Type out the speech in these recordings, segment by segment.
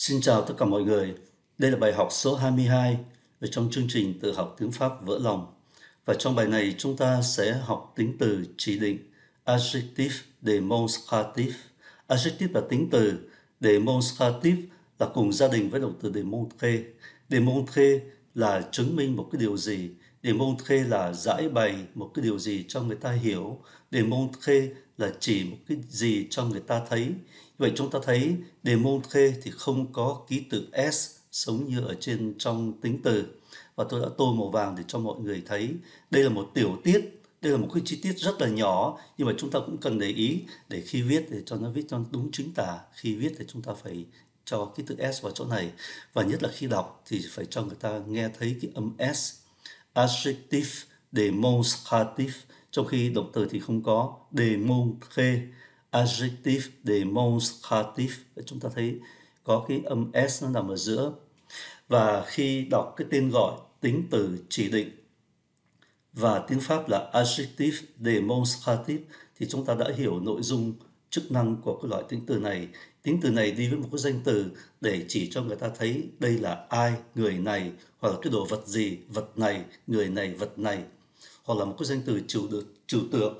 Xin chào tất cả mọi người. Đây là bài học số 22 ở trong chương trình tự học tiếng Pháp vỡ lòng. Và trong bài này chúng ta sẽ học tính từ chỉ định adjective demonstrative. Adjective là tính từ, demonstrative là cùng gia đình với động từ démontrer. Démontrer là chứng minh một cái điều gì. Démontrer là giải bày một cái điều gì cho người ta hiểu. Démontrer là chỉ một cái gì cho người ta thấy vậy chúng ta thấy đề môn khê thì không có ký tự s sống như ở trên trong tính từ và tôi đã tô màu vàng để cho mọi người thấy đây là một tiểu tiết đây là một cái chi tiết rất là nhỏ nhưng mà chúng ta cũng cần để ý để khi viết để cho nó viết cho đúng chính tả khi viết thì chúng ta phải cho ký tự s vào chỗ này và nhất là khi đọc thì phải cho người ta nghe thấy cái âm s adjective demonstrative trong khi động từ thì không có démontrer adjective demonstrative chúng ta thấy có cái âm s nó nằm ở giữa và khi đọc cái tên gọi tính từ chỉ định và tiếng Pháp là adjective demonstrative thì chúng ta đã hiểu nội dung chức năng của cái loại tính từ này. Tính từ này đi với một cái danh từ để chỉ cho người ta thấy đây là ai, người này hoặc là cái đồ vật gì, vật này, người này, vật này, hoặc là một cái danh từ trừu được trừu tượng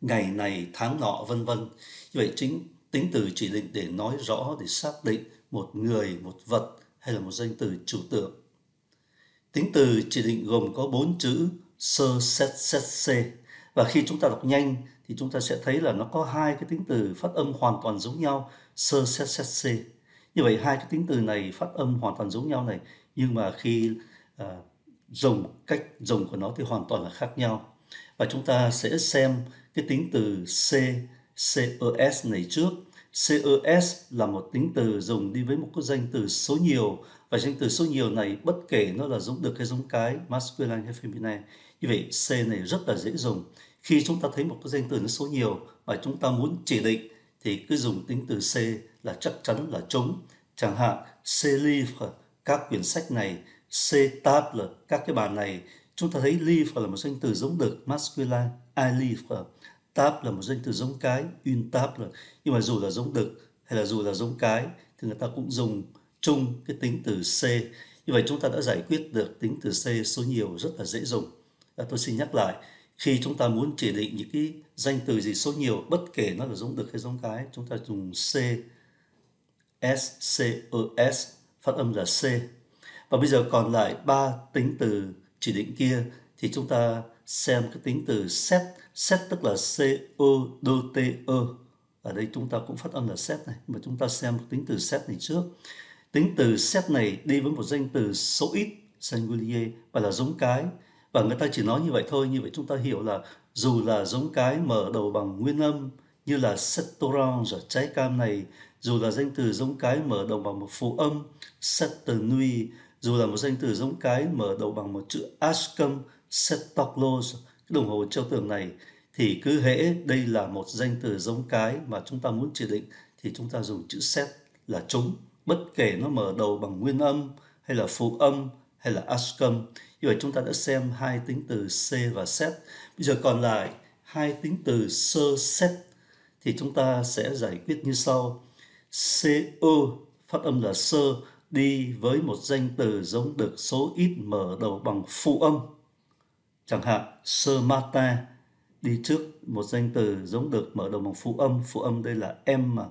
ngày này tháng nọ vân vân như vậy chính tính từ chỉ định để nói rõ để xác định một người một vật hay là một danh từ trừu tượng tính từ chỉ định gồm có bốn chữ sơ xét xét c và khi chúng ta đọc nhanh thì chúng ta sẽ thấy là nó có hai cái tính từ phát âm hoàn toàn giống nhau sơ xét xét c như vậy hai cái tính từ này phát âm hoàn toàn giống nhau này nhưng mà khi uh, dùng cách dùng của nó thì hoàn toàn là khác nhau và chúng ta sẽ xem cái tính từ C CES này trước CES là một tính từ dùng đi với một cái danh từ số nhiều và danh từ số nhiều này bất kể nó là giống được hay giống cái masculine hay feminine như vậy C này rất là dễ dùng khi chúng ta thấy một cái danh từ nó số nhiều mà chúng ta muốn chỉ định thì cứ dùng tính từ C là chắc chắn là chúng chẳng hạn C livre các quyển sách này c-táp stable các cái bản này chúng ta thấy live là một danh từ giống đực masculine I live tab là một danh từ giống cái un tab nhưng mà dù là giống đực hay là dù là giống cái thì người ta cũng dùng chung cái tính từ c như vậy chúng ta đã giải quyết được tính từ c số nhiều rất là dễ dùng à, tôi xin nhắc lại khi chúng ta muốn chỉ định những cái danh từ gì số nhiều bất kể nó là giống đực hay giống cái chúng ta dùng c s c e s phát âm là c và bây giờ còn lại ba tính từ chỉ định kia thì chúng ta xem cái tính từ set. Set tức là C-O-D-T-E. Ở đây chúng ta cũng phát âm là set này, mà chúng ta xem tính từ set này trước. Tính từ set này đi với một danh từ số ít, singulier, và là giống cái. Và người ta chỉ nói như vậy thôi, như vậy chúng ta hiểu là dù là giống cái mở đầu bằng nguyên âm như là setorange, trái cam này, dù là danh từ giống cái mở đầu bằng một phụ âm, setenui, dù là một danh từ giống cái mở đầu bằng một chữ Ashcom Setoklos, đồng hồ treo tường này, thì cứ hễ đây là một danh từ giống cái mà chúng ta muốn chỉ định thì chúng ta dùng chữ set là chúng, bất kể nó mở đầu bằng nguyên âm hay là phụ âm hay là Ascom Như vậy chúng ta đã xem hai tính từ C và set. Bây giờ còn lại hai tính từ sơ set thì chúng ta sẽ giải quyết như sau. CO phát âm là sơ đi với một danh từ giống được số ít mở đầu bằng phụ âm. Chẳng hạn Smata đi trước một danh từ giống được mở đầu bằng phụ âm. Phụ âm đây là em mà.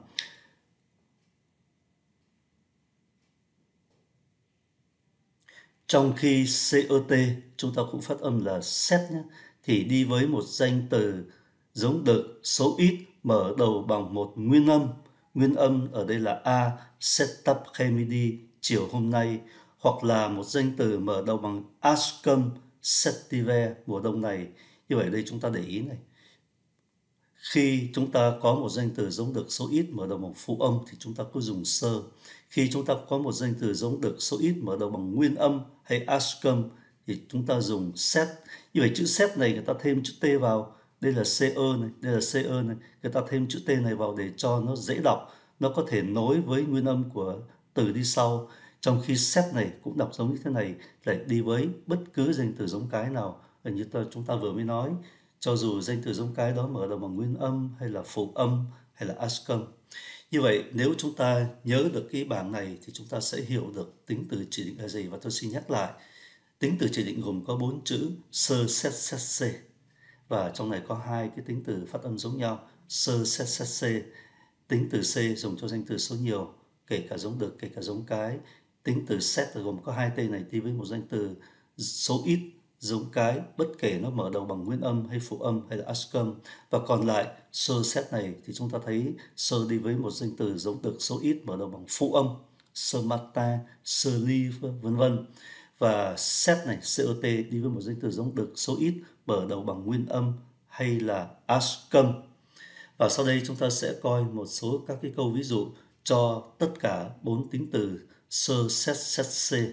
Trong khi COT chúng ta cũng phát âm là set nhé. Thì đi với một danh từ giống được số ít mở đầu bằng một nguyên âm. Nguyên âm ở đây là A, setup chemidi chiều hôm nay hoặc là một danh từ mở đầu bằng Ascom Septive mùa đông này. Như vậy đây chúng ta để ý này. Khi chúng ta có một danh từ giống được số ít mở đầu bằng phụ âm thì chúng ta cứ dùng sơ. Khi chúng ta có một danh từ giống được số ít mở đầu bằng nguyên âm hay Ascom thì chúng ta dùng set. Như vậy chữ set này người ta thêm chữ T vào. Đây là CE này, đây là CE này. Người ta thêm chữ T này vào để cho nó dễ đọc. Nó có thể nối với nguyên âm của từ đi sau trong khi set này cũng đọc giống như thế này lại đi với bất cứ danh từ giống cái nào như ta, chúng ta vừa mới nói cho dù danh từ giống cái đó mở đầu bằng nguyên âm hay là phụ âm hay là ascom như vậy nếu chúng ta nhớ được cái bảng này thì chúng ta sẽ hiểu được tính từ chỉ định là gì và tôi xin nhắc lại tính từ chỉ định gồm có bốn chữ sơ xét xét c và trong này có hai cái tính từ phát âm giống nhau sơ xét xét c tính từ c dùng cho danh từ số nhiều kể cả giống đực kể cả giống cái tính từ set gồm có hai tên này đi với một danh từ số ít giống cái bất kể nó mở đầu bằng nguyên âm hay phụ âm hay là ascom và còn lại sơ set này thì chúng ta thấy sơ đi với một danh từ giống đực số ít mở đầu bằng phụ âm sơ mata sơ li vân vân và set này cot đi với một danh từ giống đực số ít mở đầu bằng nguyên âm hay là ascom và sau đây chúng ta sẽ coi một số các cái câu ví dụ cho tất cả bốn tính từ sơ xét xét c.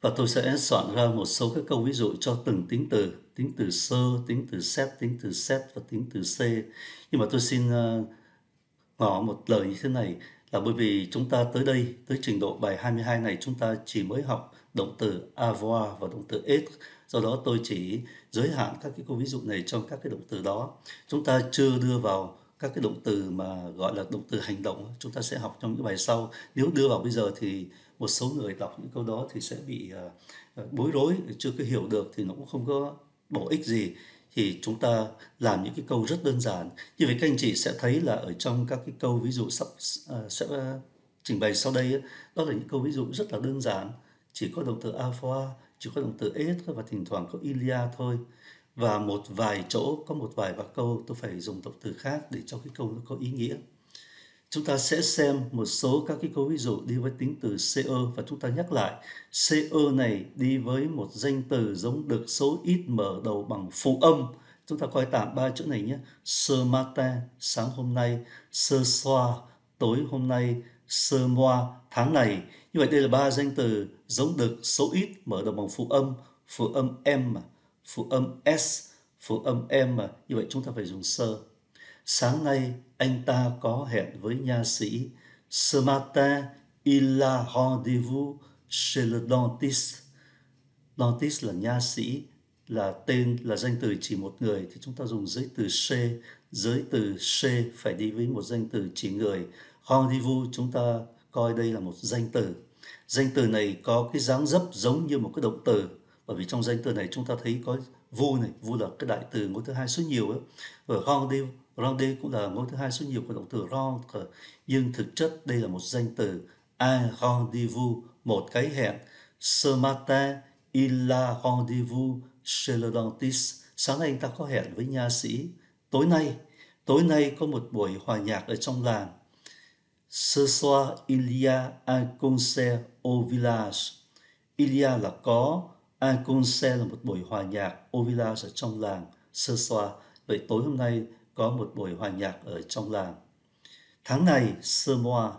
Và tôi sẽ soạn ra một số các câu ví dụ cho từng tính từ, tính từ sơ, tính từ xét, tính từ xét và tính từ c. Nhưng mà tôi xin ờ, ngỏ một lời như thế này là bởi vì chúng ta tới đây, tới trình độ bài 22 này chúng ta chỉ mới học động từ avoir à và động từ être. Do đó tôi chỉ giới hạn các cái câu ví dụ này trong các cái động từ đó. Chúng ta chưa đưa vào các cái động từ mà gọi là động từ hành động chúng ta sẽ học trong những bài sau nếu đưa vào bây giờ thì một số người đọc những câu đó thì sẽ bị ờ, ờ, bối rối chưa có hiểu được thì nó cũng không có bổ ích gì thì chúng ta làm những cái câu rất đơn giản như vậy các anh chị sẽ thấy là ở trong các cái câu ví dụ sắp ờ, sẽ trình bày sau đây đó là những câu ví dụ rất là đơn giản chỉ có động từ alpha chỉ có động từ s và thỉnh thoảng có ilia thôi và một vài chỗ có một vài ba câu tôi phải dùng động từ khác để cho cái câu nó có ý nghĩa chúng ta sẽ xem một số các cái câu ví dụ đi với tính từ CO e và chúng ta nhắc lại CO e này đi với một danh từ giống được số ít mở đầu bằng phụ âm chúng ta coi tạm ba chữ này nhé sơ matin sáng hôm nay sơ soa tối hôm nay sơ moa tháng này như vậy đây là ba danh từ giống được số ít mở đầu bằng phụ âm phụ âm em mà phụ âm S, phụ âm M, như vậy chúng ta phải dùng sơ. Sáng nay anh ta có hẹn với nha sĩ. Ce matin, il a rendez-vous chez le dentiste. Dentiste là nha sĩ, là tên, là danh từ chỉ một người thì chúng ta dùng giới từ C. Giới từ C phải đi với một danh từ chỉ người. Rendezvous chúng ta coi đây là một danh từ. Danh từ này có cái dáng dấp giống như một cái động từ bởi vì trong danh từ này chúng ta thấy có vu này vu là cái đại từ ngôi thứ hai số nhiều ấy. ở rendez rendez cũng là ngôi thứ hai số nhiều của động từ rendre nhưng thực chất đây là một danh từ un à, rendez-vous một cái hẹn ce matin il a rendez-vous chez le dentiste sáng nay anh ta có hẹn với nha sĩ tối nay tối nay có một buổi hòa nhạc ở trong làng ce soir il y a un concert au village il y a là có Ankunse là một buổi hòa nhạc Ovila ở trong làng sơ soa. Vậy tối hôm nay có một buổi hòa nhạc ở trong làng. Tháng này Samoa.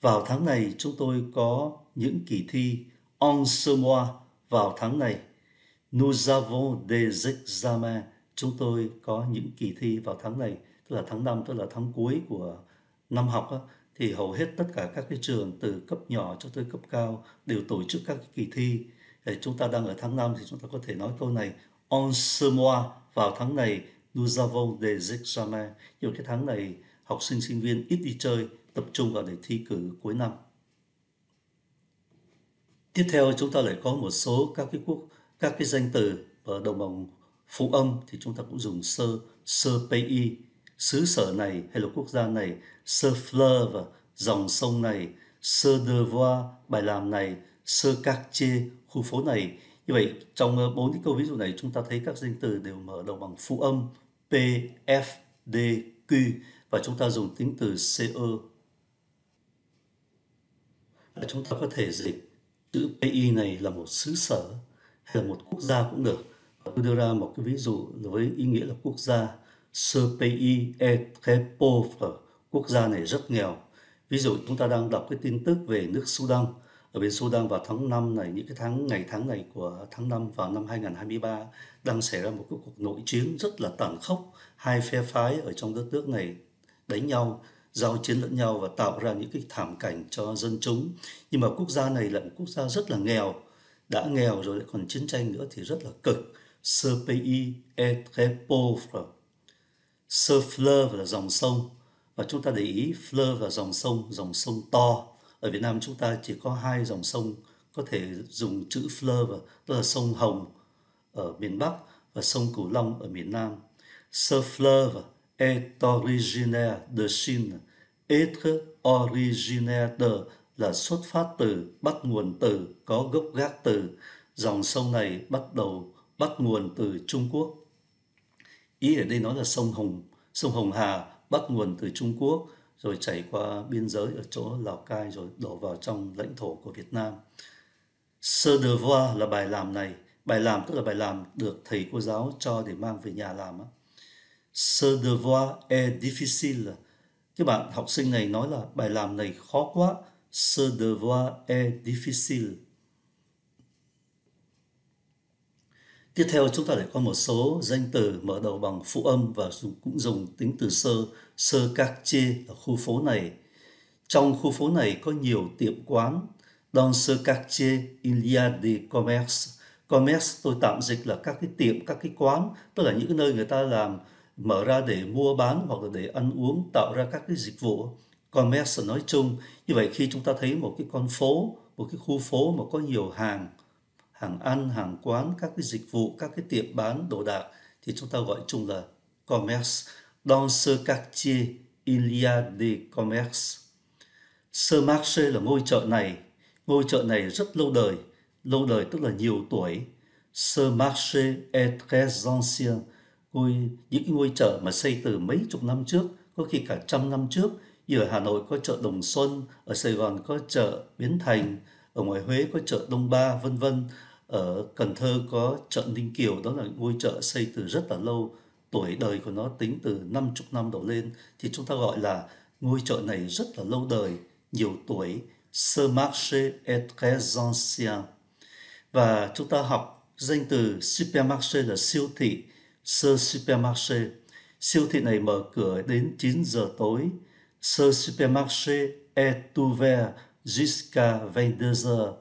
Vào tháng này chúng tôi có những kỳ thi En Samoa vào tháng này. Nous avons des examens. Chúng tôi có những kỳ thi vào tháng này, tức là tháng 5, tức là tháng cuối của năm học á, thì hầu hết tất cả các cái trường từ cấp nhỏ cho tới cấp cao đều tổ chức các kỳ thi chúng ta đang ở tháng 5 thì chúng ta có thể nói câu này on ce mois vào tháng này nous avons des examens nhiều cái tháng này học sinh sinh viên ít đi chơi tập trung vào để thi cử cuối năm tiếp theo chúng ta lại có một số các cái quốc các cái danh từ ở đồng bằng phụ âm thì chúng ta cũng dùng sơ sơ pi xứ sở này hay là quốc gia này sơ fleur dòng sông này sơ devoir bài làm này sơ các chê khu phố này như vậy trong ờ, bốn cái câu ví dụ này chúng ta thấy các danh từ đều mở đầu bằng phụ âm p f d q và chúng ta dùng tính từ ce chúng ta có thể dịch chữ pi này là một xứ sở hay là một quốc gia cũng được tôi đưa ra một cái ví dụ với ý nghĩa là quốc gia ce pays est très pauvre quốc gia này rất nghèo ví dụ chúng ta đang đọc cái tin tức về nước Sudan ở bên Sudan vào tháng 5 này những cái tháng ngày tháng này của tháng 5 vào năm 2023 đang xảy ra một cái cuộc nội chiến rất là tàn khốc hai phe phái ở trong đất nước này đánh nhau giao chiến lẫn nhau và tạo ra những cái thảm cảnh cho dân chúng nhưng mà quốc gia này là một quốc gia rất là nghèo đã nghèo rồi lại còn chiến tranh nữa thì rất là cực CPI est pauvre Ce fleuve là dòng sông và chúng ta để ý fleuve là dòng sông dòng sông to ở Việt Nam chúng ta chỉ có hai dòng sông có thể dùng chữ Fleur và đó là sông Hồng ở miền Bắc và sông Cửu Long ở miền Nam. Ce fleuve est originaire de Chine. Être originaire de là xuất phát từ, bắt nguồn từ, có gốc gác từ. Dòng sông này bắt đầu bắt nguồn từ Trung Quốc. Ý ở đây nói là sông Hồng, sông Hồng Hà bắt nguồn từ Trung Quốc rồi chảy qua biên giới ở chỗ Lào Cai rồi đổ vào trong lãnh thổ của Việt Nam. Sơ de voi là bài làm này, bài làm tức là bài làm được thầy cô giáo cho để mang về nhà làm. Sơ de voi est difficile. Các bạn học sinh này nói là bài làm này khó quá. Sơ de voi est difficile. Tiếp theo chúng ta lại có một số danh từ mở đầu bằng phụ âm và cũng dùng tính từ sơ, sơ các chê ở khu phố này. Trong khu phố này có nhiều tiệm quán. Dans ce quartier, il y a des commerces. Commerce tôi tạm dịch là các cái tiệm, các cái quán, tức là những nơi người ta làm mở ra để mua bán hoặc là để ăn uống, tạo ra các cái dịch vụ. Commerce nói chung. Như vậy khi chúng ta thấy một cái con phố, một cái khu phố mà có nhiều hàng, hàng ăn, hàng quán, các cái dịch vụ, các cái tiệm bán đồ đạc thì chúng ta gọi chung là commerce. Dans ce quartier, il y a des commerces. Ce marché là ngôi chợ này. Ngôi chợ này rất lâu đời. Lâu đời tức là nhiều tuổi. Ce marché est très ancien. Ngôi, những cái ngôi chợ mà xây từ mấy chục năm trước, có khi cả trăm năm trước. Như ở Hà Nội có chợ Đồng Xuân, ở Sài Gòn có chợ Biến Thành, ở ngoài Huế có chợ Đông Ba, vân vân ở Cần Thơ có chợ Ninh Kiều đó là ngôi chợ xây từ rất là lâu tuổi đời của nó tính từ 50 năm đổ lên thì chúng ta gọi là ngôi chợ này rất là lâu đời nhiều tuổi Ce marché est très ancien và chúng ta học danh từ supermarché là siêu thị Ce supermarché siêu thị này mở cửa đến 9 giờ tối Ce supermarché est ouvert jusqu'à 22 giờ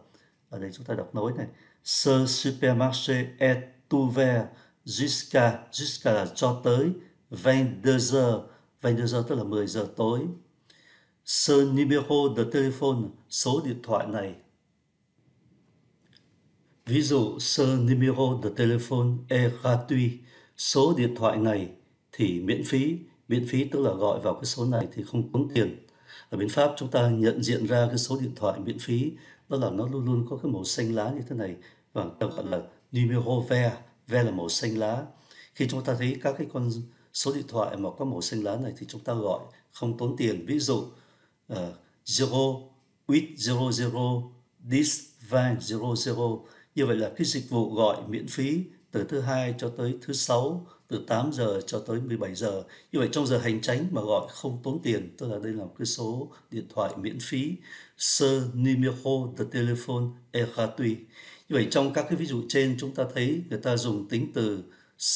ở đây chúng ta đọc nối này Ce supermarché est ouvert jusqu'à jusqu'à cho tới 22 giờ 22 giờ tức là 10 giờ tối. Ce numéro de téléphone số điện thoại này. Ví dụ ce numéro de téléphone est gratuit số điện thoại này thì miễn phí miễn phí tức là gọi vào cái số này thì không tốn tiền ở bên pháp chúng ta nhận diện ra cái số điện thoại miễn phí đó là nó luôn luôn có cái màu xanh lá như thế này và vâng, đặc là numero ver ver là màu xanh lá khi chúng ta thấy các cái con số điện thoại mà có màu xanh lá này thì chúng ta gọi không tốn tiền ví dụ ờ, zero quit zero zero dis van zero zero như vậy là cái dịch vụ gọi miễn phí từ thứ hai cho tới thứ sáu từ 8 giờ cho tới 17 giờ. Như vậy trong giờ hành tránh mà gọi không tốn tiền, tức là đây là một cái số điện thoại miễn phí. Ce numéro de téléphone est gratuit. Như vậy trong các cái ví dụ trên chúng ta thấy người ta dùng tính từ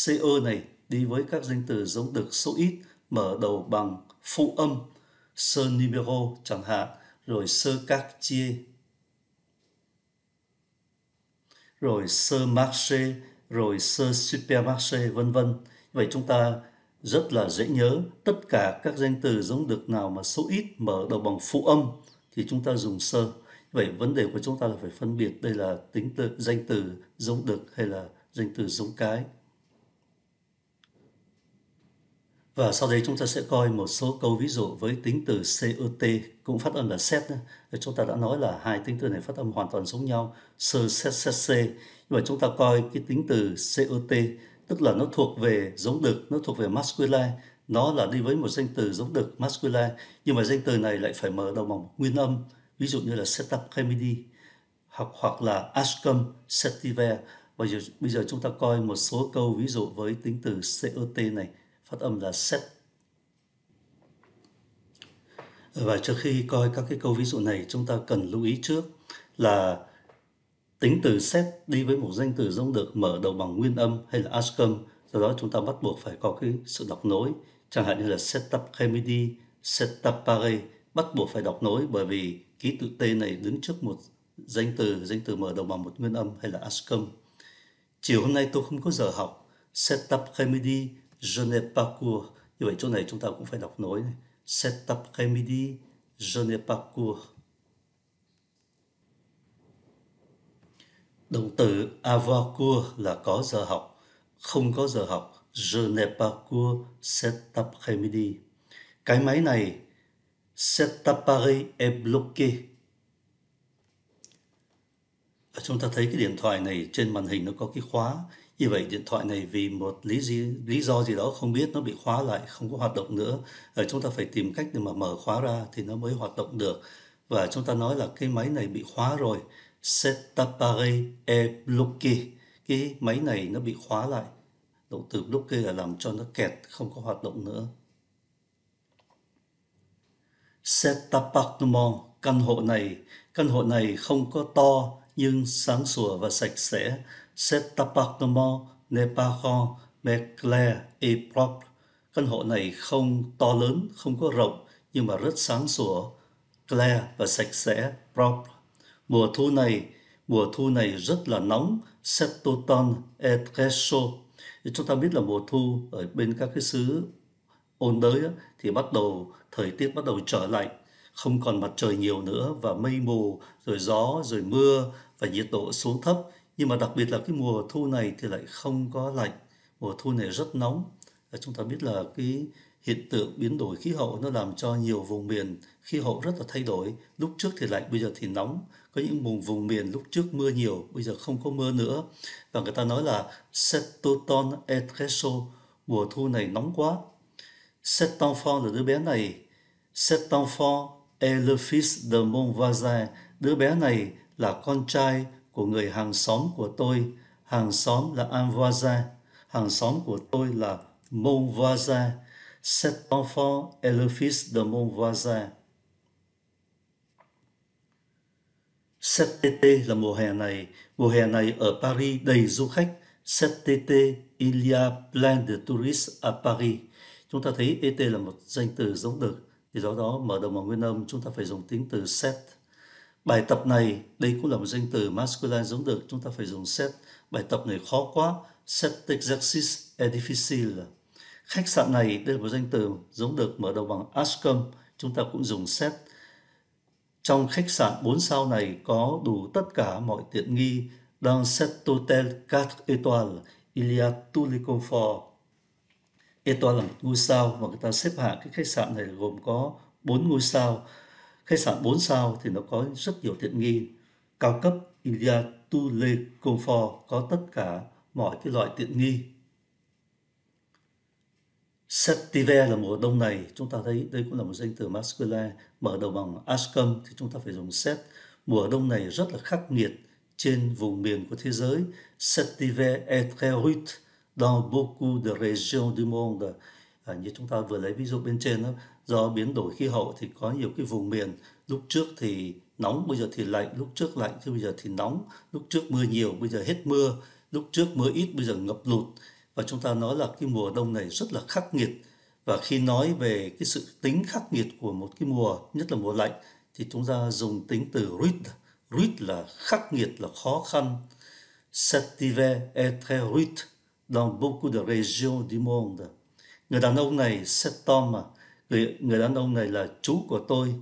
CO e này đi với các danh từ giống được số ít mở đầu bằng phụ âm ce numéro chẳng hạn rồi ce quartier rồi ce marché rồi sơ supermarché vân vân. Vậy chúng ta rất là dễ nhớ tất cả các danh từ giống được nào mà số ít mở đầu bằng phụ âm thì chúng ta dùng sơ. Vậy vấn đề của chúng ta là phải phân biệt đây là tính từ danh từ giống được hay là danh từ giống cái. Và sau đấy chúng ta sẽ coi một số câu ví dụ với tính từ COT cũng phát âm là set. Chúng ta đã nói là hai tính từ này phát âm hoàn toàn giống nhau, sơ set set c. Nhưng mà chúng ta coi cái tính từ COT tức là nó thuộc về giống đực, nó thuộc về masculine, nó là đi với một danh từ giống đực masculine nhưng mà danh từ này lại phải mở đầu bằng nguyên âm ví dụ như là setup remedy hoặc hoặc là ascom setiver và giờ, bây giờ chúng ta coi một số câu ví dụ với tính từ cot này phát âm là set. Và trước khi coi các cái câu ví dụ này, chúng ta cần lưu ý trước là tính từ set đi với một danh từ giống được mở đầu bằng nguyên âm hay là ascom, do đó chúng ta bắt buộc phải có cái sự đọc nối, chẳng hạn như là setup remedy, setup pare, bắt buộc phải đọc nối bởi vì ký tự T này đứng trước một danh từ, danh từ mở đầu bằng một nguyên âm hay là ascom. Chiều hôm nay tôi không có giờ học, setup comedy Genève Parcours như vậy chỗ này chúng ta cũng phải đọc nối này cet après-midi Genève Parcours động từ avoir cours là có giờ học không có giờ học Genève Parcours cet après-midi cái máy này cet appareil est bloqué chúng ta thấy cái điện thoại này trên màn hình nó có cái khóa như vậy điện thoại này vì một lý gì, lý do gì đó không biết nó bị khóa lại, không có hoạt động nữa. ở ờ, Chúng ta phải tìm cách để mà mở khóa ra thì nó mới hoạt động được. Và chúng ta nói là cái máy này bị khóa rồi. Cet appareil bloqué. Cái máy này nó bị khóa lại. Động từ bloqué là làm cho nó kẹt, không có hoạt động nữa. Cet căn hộ này, căn hộ này không có to nhưng sáng sủa và sạch sẽ cet appartement n'est pas grand Căn hộ này không to lớn, không có rộng nhưng mà rất sáng sủa, clear và sạch sẽ, Prop Mùa thu này, mùa thu này rất là nóng, cet automne Chúng ta biết là mùa thu ở bên các cái xứ ôn đới thì bắt đầu thời tiết bắt đầu trở lạnh không còn mặt trời nhiều nữa và mây mù rồi gió rồi mưa và nhiệt độ xuống thấp nhưng mà đặc biệt là cái mùa thu này thì lại không có lạnh mùa thu này rất nóng chúng ta biết là cái hiện tượng biến đổi khí hậu nó làm cho nhiều vùng miền khí hậu rất là thay đổi lúc trước thì lạnh bây giờ thì nóng có những vùng vùng miền lúc trước mưa nhiều bây giờ không có mưa nữa và người ta nói là setoton etreso mùa thu này nóng quá setonfon là đứa bé này setonfon enfant est le fils de mon voisin đứa bé này là con trai của người hàng xóm của tôi. Hàng xóm là Anvoisa, hàng xóm của tôi là Monvoisa. Cet enfant est le fils de mon voisin. Cet été là mùa hè này. Mùa hè này ở Paris đầy du khách. Cet été, il y a plein de touristes à Paris. Chúng ta thấy ET là một danh từ giống được. Thì do đó, mở đầu bằng nguyên âm, chúng ta phải dùng tính từ set. Bài tập này, đây cũng là một danh từ masculine giống được, chúng ta phải dùng set. Bài tập này khó quá, set exercice est difficile. Khách sạn này, đây là một danh từ giống được mở đầu bằng ascom, chúng ta cũng dùng set. Trong khách sạn 4 sao này có đủ tất cả mọi tiện nghi. Dans cet hôtel 4 étoiles, il y a tous les conforts. Étoile là ngôi sao và người ta xếp hạng cái khách sạn này gồm có 4 ngôi sao Khách sạn 4 sao thì nó có rất nhiều tiện nghi. Cao cấp India Tule Comfort có tất cả mọi cái loại tiện nghi. Septive là mùa đông này, chúng ta thấy đây cũng là một danh từ masculine, mở đầu bằng ascom thì chúng ta phải dùng set. Mùa đông này rất là khắc nghiệt trên vùng miền của thế giới. Septive est très rude dans beaucoup de régions du monde. À, như chúng ta vừa lấy ví dụ bên trên đó, do biến đổi khí hậu thì có nhiều cái vùng miền lúc trước thì nóng bây giờ thì lạnh lúc trước lạnh thì bây giờ thì nóng lúc trước mưa nhiều bây giờ hết mưa lúc trước mưa ít bây giờ ngập lụt và chúng ta nói là cái mùa đông này rất là khắc nghiệt và khi nói về cái sự tính khắc nghiệt của một cái mùa nhất là mùa lạnh thì chúng ta dùng tính từ rude rude là khắc nghiệt là khó khăn cet hiver est très rude dans beaucoup de régions du monde người đàn ông này cet homme à, người người đàn ông này là chú của tôi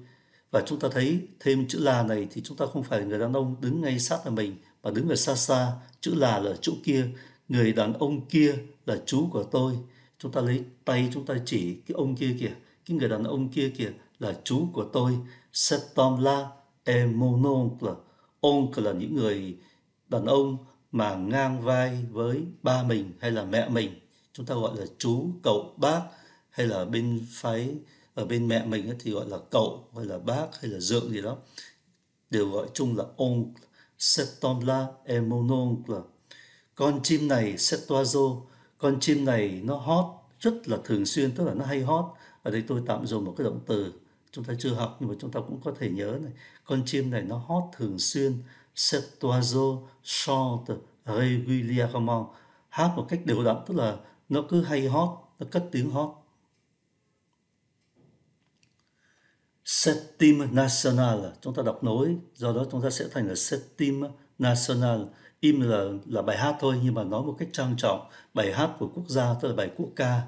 và chúng ta thấy thêm chữ là này thì chúng ta không phải người đàn ông đứng ngay sát là mình mà đứng ở xa xa chữ là là chỗ kia người đàn ông kia là chú của tôi chúng ta lấy tay chúng ta chỉ cái ông kia kìa cái người đàn ông kia kìa là chú của tôi cet homme là ông là những người đàn ông mà ngang vai với ba mình hay là mẹ mình chúng ta gọi là chú cậu bác hay là ở bên phái ở bên mẹ mình thì gọi là cậu hay là bác hay là dượng gì đó đều gọi chung là ông setonla emononcle con chim này setoazo con chim này nó hót rất là thường xuyên tức là nó hay hót ở đây tôi tạm dùng một cái động từ chúng ta chưa học nhưng mà chúng ta cũng có thể nhớ này con chim này nó hót thường xuyên cet short chante régulièrement hát một cách đều đặn tức là nó cứ hay hót nó cất tiếng hót Septim National chúng ta đọc nối do đó chúng ta sẽ thành là Septim National im là là bài hát thôi nhưng mà nói một cách trang trọng bài hát của quốc gia tức là bài quốc ca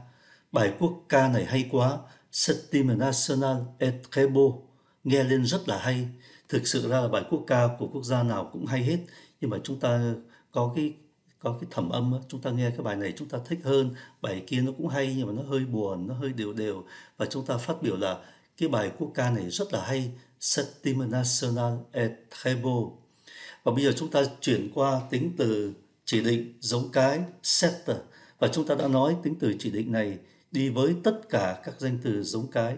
bài quốc ca này hay quá Septim National et très beau nghe lên rất là hay thực sự ra là bài quốc ca của quốc gia nào cũng hay hết nhưng mà chúng ta có cái có cái thẩm âm chúng ta nghe cái bài này chúng ta thích hơn bài kia nó cũng hay nhưng mà nó hơi buồn nó hơi đều đều và chúng ta phát biểu là cái bài quốc ca này rất là hay Sentiment National et Trebo và bây giờ chúng ta chuyển qua tính từ chỉ định giống cái sector và chúng ta đã nói tính từ chỉ định này đi với tất cả các danh từ giống cái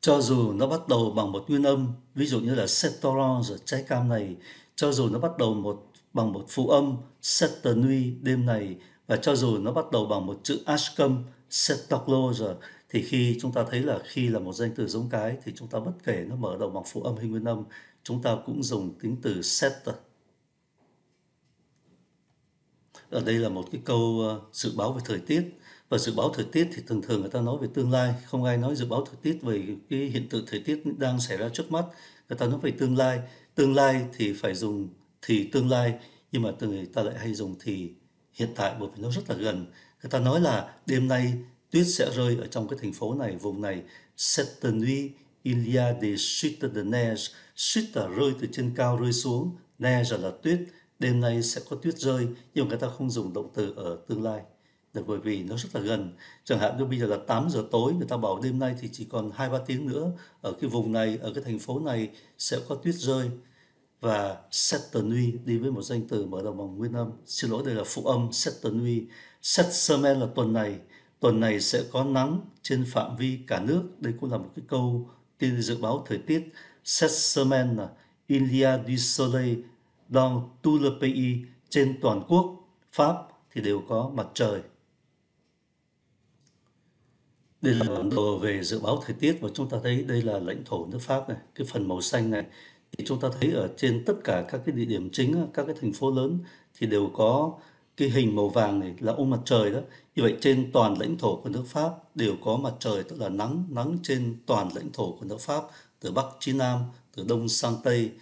cho dù nó bắt đầu bằng một nguyên âm ví dụ như là sectorange trái cam này cho dù nó bắt đầu một bằng một phụ âm cette nuit đêm này và ờ, cho dù nó bắt đầu bằng một chữ ashcom setoklo rồi thì khi chúng ta thấy là khi là một danh từ giống cái thì chúng ta bất kể nó mở đầu bằng phụ âm hay nguyên âm chúng ta cũng dùng tính từ set ở đây là một cái câu ờ, dự báo về thời tiết và dự báo thời tiết thì thường thường người ta nói về tương lai không ai nói dự báo thời tiết về cái hiện tượng thời tiết đang xảy ra trước mắt người ta nói về tương lai tương lai thì phải dùng thì tương lai nhưng mà người ta lại hay dùng thì hiện tại bởi vì nó rất là gần người ta nói là đêm nay tuyết sẽ rơi ở trong cái thành phố này vùng này cette nuit il y a des chutes de neige chute là rơi từ trên cao rơi xuống neige là tuyết đêm nay sẽ có tuyết rơi nhưng người ta không dùng động từ ở tương lai được bởi vì nó rất là gần chẳng hạn như bây giờ là 8 giờ tối người ta bảo đêm nay thì chỉ còn hai ba tiếng nữa ở cái vùng này ở cái thành phố này sẽ có tuyết rơi và Saturnui đi với một danh từ mở đầu bằng nguyên âm. Xin lỗi đây là phụ âm Saturnui. Sat là tuần này. Tuần này sẽ có nắng trên phạm vi cả nước. Đây cũng là một cái câu tin dự báo thời tiết. Sat Semen là Il du soleil dans tout le pays trên toàn quốc. Pháp thì đều có mặt trời. Đây là bản đồ về dự báo thời tiết và chúng ta thấy đây là lãnh thổ nước Pháp này, cái phần màu xanh này thì chúng ta thấy ở trên tất cả các cái địa điểm chính các cái thành phố lớn thì đều có cái hình màu vàng này là ông mặt trời đó như vậy trên toàn lãnh thổ của nước Pháp đều có mặt trời tức là nắng nắng trên toàn lãnh thổ của nước Pháp từ bắc chí nam từ đông sang tây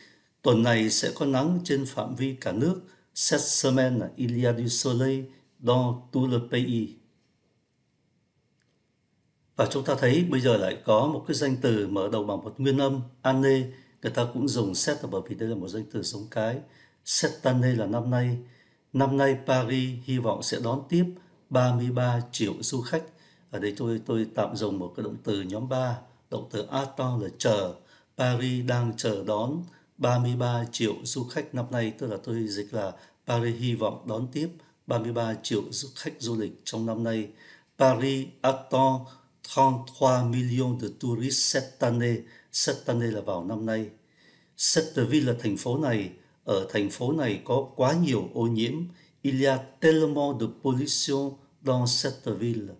tuần này sẽ có nắng trên phạm vi cả nước cette semaine il y a du soleil dans tout le pays và chúng ta thấy bây giờ lại có một cái danh từ mở đầu bằng một nguyên âm anne người ta cũng dùng set là bởi vì đây là một danh từ giống cái set Setane là năm nay năm nay Paris hy vọng sẽ đón tiếp 33 triệu du khách ở đây tôi tôi tạm dùng một cái động từ nhóm 3 động từ attend là chờ Paris đang chờ đón 33 triệu du khách năm nay tức là tôi dịch là Paris hy vọng đón tiếp 33 triệu du khách du lịch trong năm nay Paris attend 33 millions de touristes cette année Saturday là vào năm nay. Saturday là thành phố này, ở thành phố này có quá nhiều ô nhiễm. Il y a tellement de pollution dans cette ville.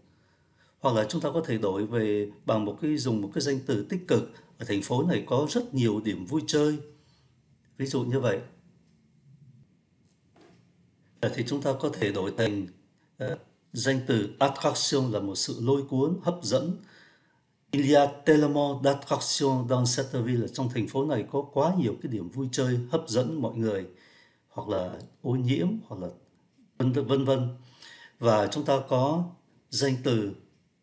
Hoặc là chúng ta có thể đổi về bằng một cái dùng một cái danh từ tích cực. Ở thành phố này có rất nhiều điểm vui chơi. Ví dụ như vậy. Thì chúng ta có thể đổi thành ờ, danh từ attraction là một sự lôi cuốn, hấp dẫn Il y a tellement d'attractions dans cette ville. Trong thành phố này có quá nhiều cái điểm vui chơi hấp dẫn mọi người hoặc là ô nhiễm hoặc là vân vân vân. Và chúng ta có danh từ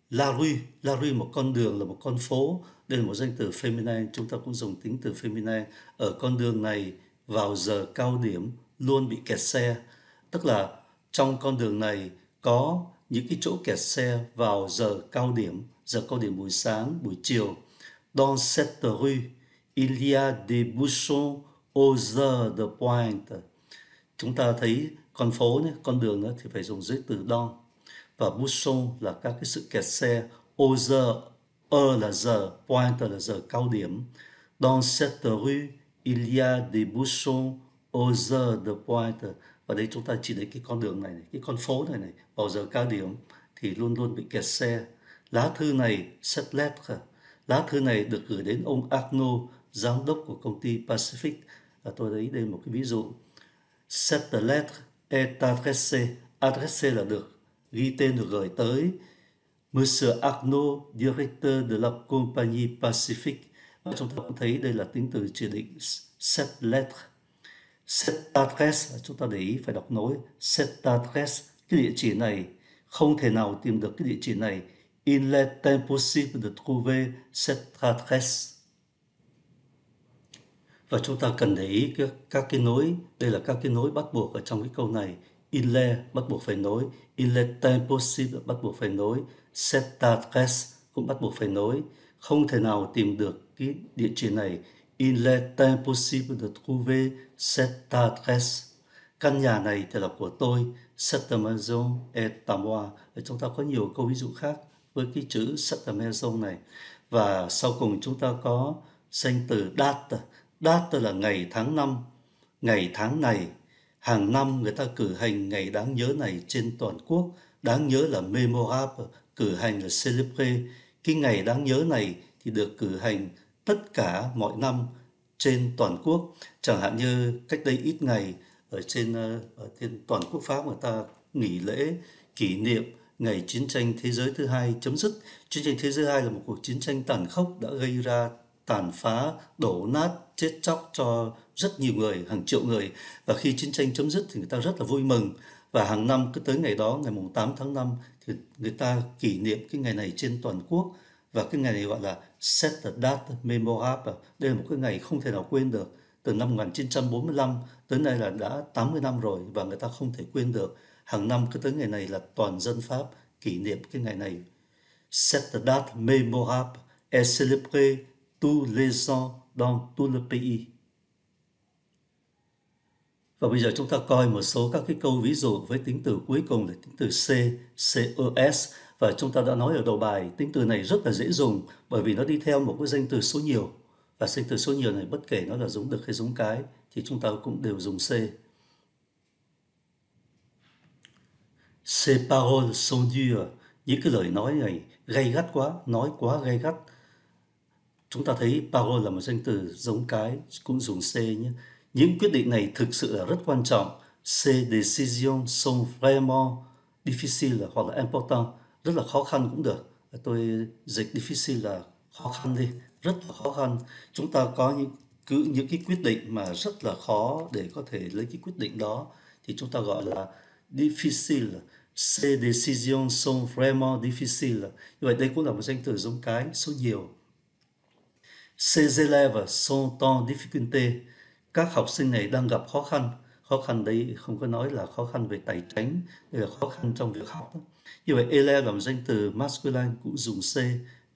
La Rue. La Rue một con đường là một con phố. Đây là một danh từ feminine. Chúng ta cũng dùng tính từ feminine. Ở con đường này vào giờ cao điểm luôn bị kẹt xe. Tức là trong con đường này có những cái chỗ kẹt xe vào giờ cao điểm, giờ cao điểm buổi sáng, buổi chiều. Dans cette rue, il y a des bouchons aux heures de pointe. Chúng ta thấy con phố, này con đường đó thì phải dùng dưới từ Don Và bouchon là các cái sự kẹt xe. Aux heures, heure là giờ, point là giờ cao điểm. Dans cette rue, il y a des bouchons aux heures de pointe và đấy chúng ta chỉ đến cái con đường này, này cái con phố này này vào giờ cao điểm thì luôn luôn bị kẹt xe lá thư này set letter, lá thư này được gửi đến ông Agno giám đốc của công ty Pacific và tôi lấy đây một cái ví dụ cette letter, et adressée adressée là được ghi tên được gửi tới Monsieur Agno directeur de la compagnie Pacific và chúng ta cũng thấy đây là tính từ chỉ định set letter cette adresse chúng ta để ý phải đọc nối cette adresse cái địa chỉ này không thể nào tìm được cái địa chỉ này il est impossible de trouver cette adresse và chúng ta cần để ý các, các cái nối đây là các cái nối bắt buộc ở trong cái câu này il est bắt buộc phải nối il est impossible bắt buộc phải nối cette adresse cũng bắt buộc phải nối không thể nào tìm được cái địa chỉ này Il est impossible de trouver cette adresse. Căn nhà này thì là của tôi. Cette maison est à moi. Chúng ta có nhiều câu ví dụ khác với cái chữ cette maison này. Và sau cùng chúng ta có danh từ date. Date là ngày tháng năm, ngày tháng này. Hàng năm người ta cử hành ngày đáng nhớ này trên toàn quốc. Đáng nhớ là memorable, cử hành là celebre. Cái ngày đáng nhớ này thì được cử hành tất cả mọi năm trên toàn quốc chẳng hạn như cách đây ít ngày ở trên ờ, ở trên toàn quốc Pháp người ta nghỉ lễ kỷ niệm ngày chiến tranh thế giới thứ hai chấm dứt chiến tranh thế giới hai là một cuộc chiến tranh tàn khốc đã gây ra tàn phá đổ nát chết chóc cho rất nhiều người hàng triệu người và khi chiến tranh chấm dứt thì người ta rất là vui mừng và hàng năm cứ tới ngày đó ngày mùng 8 tháng 5 thì người ta kỷ niệm cái ngày này trên toàn quốc và cái ngày này gọi là Set the Date Memorable đây là một cái ngày không thể nào quên được từ năm 1945 tới nay là đã 80 năm rồi và người ta không thể quên được hàng năm cứ tới ngày này là toàn dân Pháp kỷ niệm cái ngày này Set the Date Memorable est célébré tous les ans dans tout le pays và bây giờ chúng ta coi một số các cái câu ví dụ với tính từ cuối cùng là tính từ C, CES và chúng ta đã nói ở đầu bài tính từ này rất là dễ dùng bởi vì nó đi theo một cái danh từ số nhiều và danh từ số nhiều này bất kể nó là giống đực hay giống cái thì chúng ta cũng đều dùng C. Ces paroles sont dures. Những cái lời nói này gay gắt quá, nói quá gay gắt. Chúng ta thấy parole là một danh từ giống cái cũng dùng C nhé. Những quyết định này thực sự là rất quan trọng. Ces décisions sont vraiment difficiles hoặc là important, rất là khó khăn cũng được. Tôi dịch difficile là khó khăn đi, rất là khó khăn. Chúng ta có những cứ những cái quyết định mà rất là khó để có thể lấy cái quyết định đó thì chúng ta gọi là difficile. Ces décisions sont vraiment difficiles. Như vậy đây cũng là một danh từ giống cái số nhiều. Ces élèves sont en difficulté các học sinh này đang gặp khó khăn khó khăn đấy không có nói là khó khăn về tài chính hay là khó khăn trong việc học như vậy ele làm danh từ masculine cũng dùng c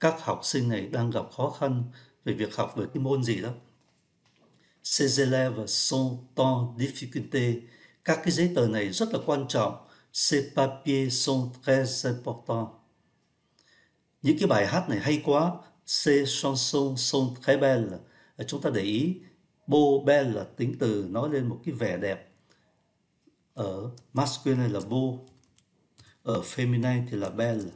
các học sinh này đang gặp khó khăn về việc học về cái môn gì đó ces élèves sont en difficulté các cái giấy tờ này rất là quan trọng ces papiers sont très importants những cái bài hát này hay quá ces chansons sont très belles chúng ta để ý Bo be là tính từ nói lên một cái vẻ đẹp ở masculine là bo ở feminine thì là belle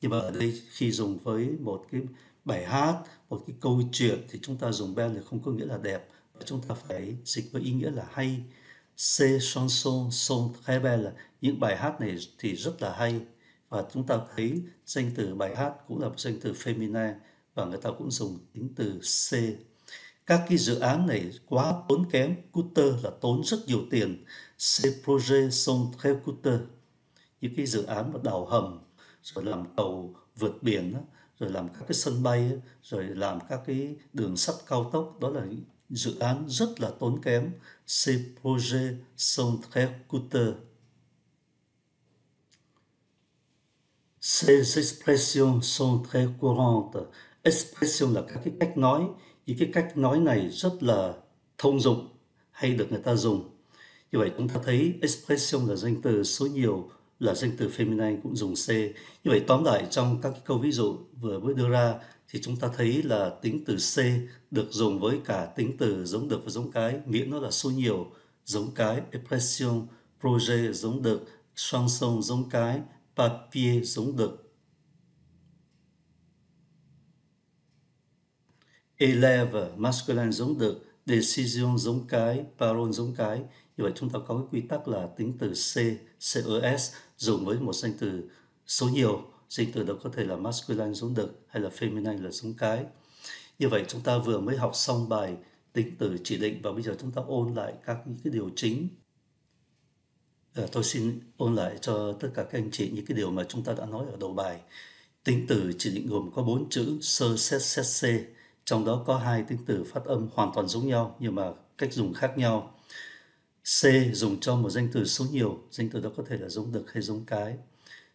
nhưng mà ở đây khi dùng với một cái bài hát một cái câu chuyện thì chúng ta dùng belle thì không có nghĩa là đẹp chúng ta phải dịch với ý nghĩa là hay ces chansons sont très belles những bài hát này thì rất là hay và chúng ta thấy danh từ bài hát cũng là một danh từ feminine và người ta cũng dùng tính từ c các cái dự án này quá tốn kém cutter là tốn rất nhiều tiền ces projets sont très coûteux những cái dự án mà đào hầm rồi làm cầu vượt biển rồi làm các cái sân bay rồi làm các cái đường sắt cao tốc đó là dự án rất là tốn kém ces projets sont très coûteux Ces expressions sont très courantes. Expression là các cái cách nói, thì cái cách nói này rất là thông dụng hay được người ta dùng như vậy chúng ta thấy expression là danh từ số nhiều là danh từ feminine cũng dùng C như vậy tóm lại trong các câu ví dụ vừa mới đưa ra thì chúng ta thấy là tính từ C được dùng với cả tính từ giống được và giống cái miễn nó là số nhiều giống cái expression projet giống được chanson giống cái papier giống được eleve masculine giống được decision giống cái parole giống cái như vậy chúng ta có cái quy tắc là tính từ c ces dùng với một danh từ số nhiều danh từ đó có thể là masculine giống được hay là feminine là giống cái như vậy chúng ta vừa mới học xong bài tính từ chỉ định và bây giờ chúng ta ôn lại các những cái điều chính à, tôi xin ôn lại cho tất cả các anh chị những cái điều mà chúng ta đã nói ở đầu bài tính từ chỉ định gồm có bốn chữ sơ xét xét c trong đó có hai tính từ phát âm hoàn toàn giống nhau nhưng mà cách dùng khác nhau C dùng cho một danh từ số nhiều, danh từ đó có thể là giống đực hay giống cái.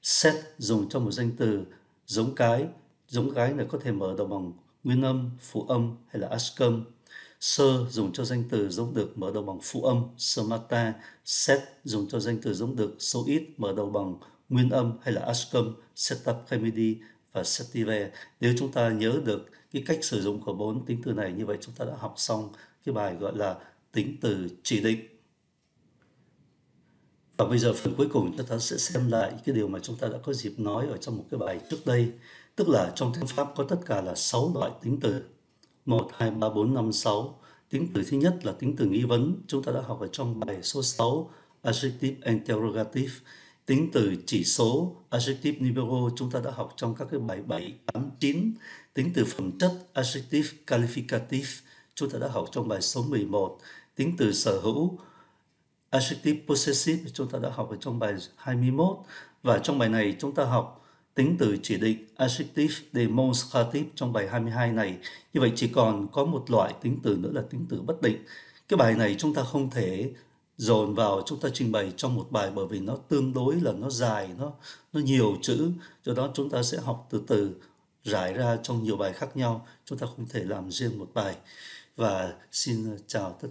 Set dùng cho một danh từ giống cái, giống cái là có thể mở đầu bằng nguyên âm, phụ âm hay là ascom. Sơ dùng cho danh từ giống đực mở đầu bằng phụ âm, somata. Set dùng cho danh từ giống đực số ít mở đầu bằng nguyên âm hay là ascom, setup remedy và setive. Nếu chúng ta nhớ được cái cách sử dụng của bốn tính từ này như vậy chúng ta đã học xong cái bài gọi là tính từ chỉ định và bây giờ phần cuối cùng chúng ta sẽ xem lại cái điều mà chúng ta đã có dịp nói ở trong một cái bài trước đây tức là trong tiếng pháp có tất cả là 6 loại tính từ 1, 2, 3, 4, 5, 6 tính từ thứ nhất là tính từ nghi vấn chúng ta đã học ở trong bài số 6 adjective interrogative tính từ chỉ số adjective numero chúng ta đã học trong các cái bài 7, 8, 9. Tính từ phẩm chất adjective qualificative chúng ta đã học trong bài số 11. Tính từ sở hữu adjective possessive chúng ta đã học ở trong bài 21. Và trong bài này chúng ta học tính từ chỉ định adjective demonstrative trong bài 22 này. Như vậy chỉ còn có một loại tính từ nữa là tính từ bất định. Cái bài này chúng ta không thể dồn vào chúng ta trình bày trong một bài bởi vì nó tương đối là nó dài nó nó nhiều chữ do đó chúng ta sẽ học từ từ rải ra trong nhiều bài khác nhau chúng ta không thể làm riêng một bài và xin chào tất